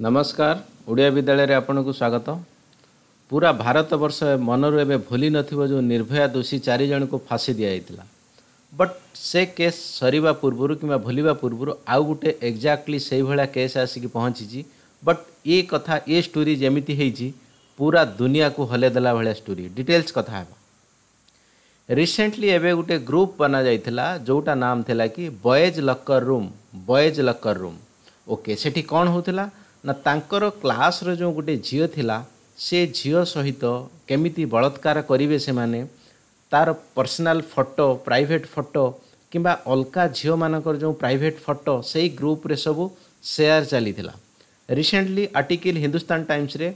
नमस्कार ओडिया विद्यालय को स्वागत पूरा भारत बर्ष मनरू ए भूल जो निर्भया दोषी चारिज को फाँसी दि जाता बट से केस सर पूर्व कि भूलवा पूर्व आउ गोटे एक्जाक्टली से भाया केस आसिक पहुँची बट ये कथा ये स्टोरी जमी पूरा दुनिया को हलैदे भाया स्टोरी डिटेल्स कथा रिसेंटली एवं गोटे ग्रुप बना जाता जोटा नाम थी कि boys locker room boys locker room okay से कौन होता ନା ତାଙ୍କର କ୍ଲାସ୍ର ଯେଉଁ ଗୋଟେ ଝିଅ ଥିଲା ସେ ଝିଅ ସହିତ କେମିତି ବଳାତ୍କାର କରିବେ ସେମାନେ ତାର ପର୍ସନାଲ୍ ଫଟୋ ପ୍ରାଇଭେଟ୍ ଫଟୋ କିମ୍ବା ଅଲଗା ଝିଅମାନଙ୍କର ଯେଉଁ ପ୍ରାଇଭେଟ୍ ଫଟୋ ସେଇ ଗ୍ରୁପ୍ରେ ସବୁ ସେୟାର ଚାଲିଥିଲା ରିସେଣ୍ଟଲି ଆର୍ଟିକିଲ୍ ହିନ୍ଦୁସ୍ତାନ ଟାଇମ୍ସରେ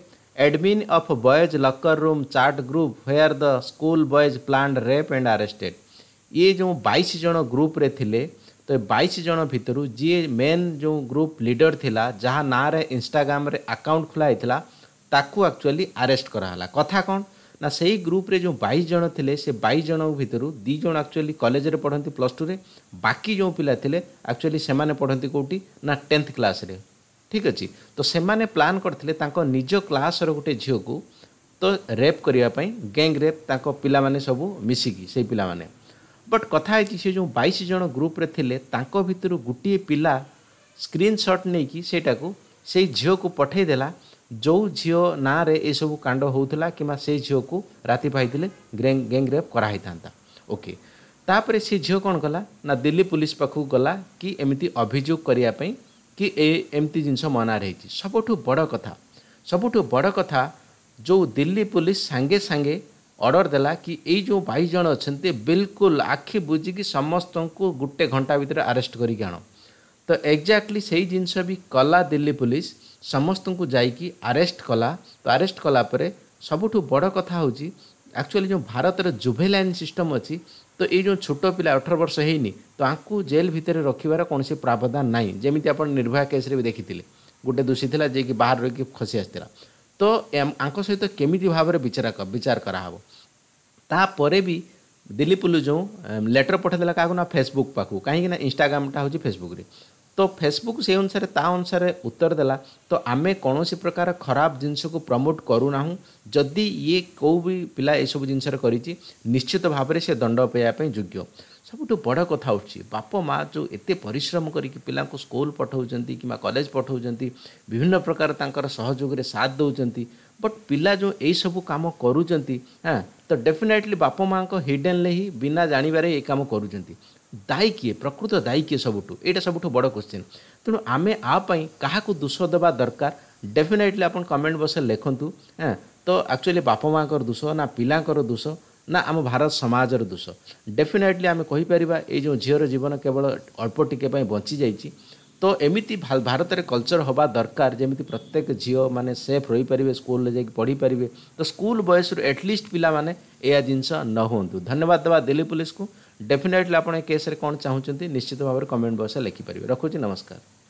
admin of a boys locker room chat group where the school boys planned rape and arrested ये जो 22 जन ग्रुप रे थिले तो बैश जन भितर जी मेन जो ग्रुप लिडर थिला जहाँ ना रे इंस्टाग्राम रे अकाउंट खोलाई ताकू एक्चुअली आरेस्ट कराला कथा कौन ना से ग्रुप रे जो बैश जन थे से बैश जन भितर दीज एक्चुअली कलेज रे पढ़ती प्लस टू में बाकी जो पिला थे एक्चुअली से पढ़ती कौटी ना टेन्थ क्लास रे ठीक अच्छे तो से प्लां करते निज क्लास रोटे झील को तो रेप करने गैंग रेप पिला सब मिसिकी से पिला ବଟ୍ କଥା ହେଇଛି ସେ ଯେଉଁ ବାଇଶ ଜଣ ଗ୍ରୁପ୍ରେ ଥିଲେ ତାଙ୍କ ଭିତରୁ ଗୋଟିଏ ପିଲା ସ୍କ୍ରିନ୍ସଟ୍ ନେଇକି ସେଇଟାକୁ ସେଇ ଝିଅକୁ ପଠାଇ ଦେଲା ଯେଉଁ ଝିଅ ନାଁରେ ଏସବୁ କାଣ୍ଡ ହେଉଥିଲା କିମ୍ବା ସେଇ ଝିଅକୁ ରାତି ପାଇଥିଲେ ଗ୍ୟାଙ୍ଗ ଗ୍ୟାଙ୍ଗ ରେପ୍ କରାହେଇଥାନ୍ତା ଓକେ ତାପରେ ସେ ଝିଅ କ'ଣ କଲା ନା ଦିଲ୍ଲୀ ପୁଲିସ୍ ପାଖକୁ ଗଲା କି ଏମିତି ଅଭିଯୋଗ କରିବା ପାଇଁ କି ଏ ଏମିତି ଜିନିଷ ମନାରେ ହେଇଛି ସବୁଠୁ ବଡ଼ କଥା ସବୁଠୁ ବଡ଼ କଥା ଯେଉଁ ଦିଲ୍ଲୀ ପୁଲିସ୍ ସାଙ୍ଗେ ସାଙ୍ଗେ ଅର୍ଡ଼ର ଦେଲା କି ଏଇ ଯେଉଁ ବାଇଶ ଜଣ ଅଛନ୍ତି ବିଲକୁଲ ଆଖି ବୁଝିକି ସମସ୍ତଙ୍କୁ ଗୋଟେ ଘଣ୍ଟା ଭିତରେ ଆରେଷ୍ଟ କରିକି ଆଣ ତ ଏକ୍ଜାକ୍ଟଲି ସେଇ ଜିନିଷ ବି କଲା ଦିଲ୍ଲୀ ପୁଲିସ୍ ସମସ୍ତଙ୍କୁ ଯାଇକି ଆରେଷ୍ଟ କଲା ତ ଆରେଷ୍ଟ କଲା ପରେ ସବୁଠୁ ବଡ଼ କଥା ହେଉଛି ଆକ୍ଚୁଆଲି ଯେଉଁ ଭାରତର ଜୁଭେଲାଇନ୍ ସିଷ୍ଟମ୍ ଅଛି ତ ଏଇ ଯେଉଁ ଛୋଟ ପିଲା ଅଠର ବର୍ଷ ହେଇନି ତ ଆଙ୍କୁ ଜେଲ୍ ଭିତରେ ରଖିବାର କୌଣସି ପ୍ରାବଧାନ ନାହିଁ ଯେମିତି ଆପଣ ନିର୍ଭୟା କେସ୍ରେ ବି ଦେଖିଥିଲେ ଗୋଟେ ଦୋଷୀ ଥିଲା ଯିଏକି ବାହାରେ ରହିକି ଖସି ଆସିଥିଲା ତ ଆଙ୍କ ସହିତ କେମିତି ଭାବରେ ବିଚାର ବିଚାର କରାହେବ ତାପରେ ବି ଦିଲ୍ଲୀ ପୁଲିସ୍ ଯେଉଁ ଲେଟର୍ ପଠାଇଦେଲା କାହାକୁ ନା ଫେସବୁକ୍ ପାଖକୁ କାହିଁକି ନା ଇନଷ୍ଟାଗ୍ରାମଟା ହେଉଛି ଫେସବୁକ୍ରେ ତ ଫେସବୁକ୍ ସେଇ ଅନୁସାରେ ତା ଅନୁସାରେ ଉତ୍ତର ଦେଲା ତ ଆମେ କୌଣସି ପ୍ରକାର ଖରାପ ଜିନିଷକୁ ପ୍ରମୋଟ୍ କରୁନାହୁଁ ଯଦି ଇଏ କେଉଁ ବି ପିଲା ଏସବୁ ଜିନିଷରେ କରିଛି ନିଶ୍ଚିତ ଭାବରେ ସେ ଦଣ୍ଡ ପାଇବା ପାଇଁ ଯୋଗ୍ୟ ସବୁଠୁ ବଡ଼ କଥା ହେଉଛି ବାପା ମାଆ ଯେଉଁ ଏତେ ପରିଶ୍ରମ କରିକି ପିଲାଙ୍କୁ ସ୍କୁଲ ପଠାଉଛନ୍ତି କିମ୍ବା କଲେଜ ପଠାଉଛନ୍ତି ବିଭିନ୍ନ ପ୍ରକାର ତାଙ୍କର ସହଯୋଗରେ ସାଥ ଦେଉଛନ୍ତି ବଟ୍ ପିଲା ଯେଉଁ ଏଇସବୁ କାମ କରୁଛନ୍ତି ହଁ ତ ଡେଫିନେଟଲି ବାପା ମାଆଙ୍କ ହିଡେନ୍ରେ ହିଁ ବିନା ଜାଣିବାରେ ଏ କାମ କରୁଛନ୍ତି ଦାୟୀ କିଏ ପ୍ରକୃତ ଦାୟୀ କିଏ ସବୁଠୁ ଏଇଟା ସବୁଠୁ ବଡ଼ କ୍ୱେଶ୍ଚିନ୍ ତେଣୁ ଆମେ ଆ ପାଇଁ କାହାକୁ ଦୋଷ ଦେବା ଦରକାର ଡେଫିନେଟଲି ଆପଣ କମେଣ୍ଟ ବକ୍ସରେ ଲେଖନ୍ତୁ ହଁ ତ ଆକ୍ଚୁଆଲି ବାପା ମାଆଙ୍କର ଦୋଷ ନା ପିଲାଙ୍କର ଦୋଷ ନା ଆମ ଭାରତ ସମାଜର ଦୋଷ ଡେଫିନେଟଲି ଆମେ କହିପାରିବା ଏଇ ଯେଉଁ ଝିଅର ଜୀବନ କେବଳ ଅଳ୍ପ ଟିକେ ପାଇଁ ବଞ୍ଚିଯାଇଛି ତ ଏମିତି ଭାରତରେ କଲଚର ହେବା ଦରକାର ଯେମିତି ପ୍ରତ୍ୟେକ ଝିଅମାନେ ସେଫ୍ ରହିପାରିବେ ସ୍କୁଲରେ ଯାଇକି ପଢ଼ିପାରିବେ ତ ସ୍କୁଲ ବୟସରୁ ଏଟଲିଷ୍ଟ ପିଲାମାନେ ଏୟା ଜିନିଷ ନ ହୁଅନ୍ତୁ ଧନ୍ୟବାଦ ଦେବା ଦିଲ୍ଲୀ ପୋଲିସକୁ ଡେଫିନେଟଲି ଆପଣ ଏ କେସ୍ରେ କ'ଣ ଚାହୁଁଛନ୍ତି ନିଶ୍ଚିତ ଭାବରେ କମେଣ୍ଟ ବକ୍ସରେ ଲେଖିପାରିବେ ରଖୁଛି ନମସ୍କାର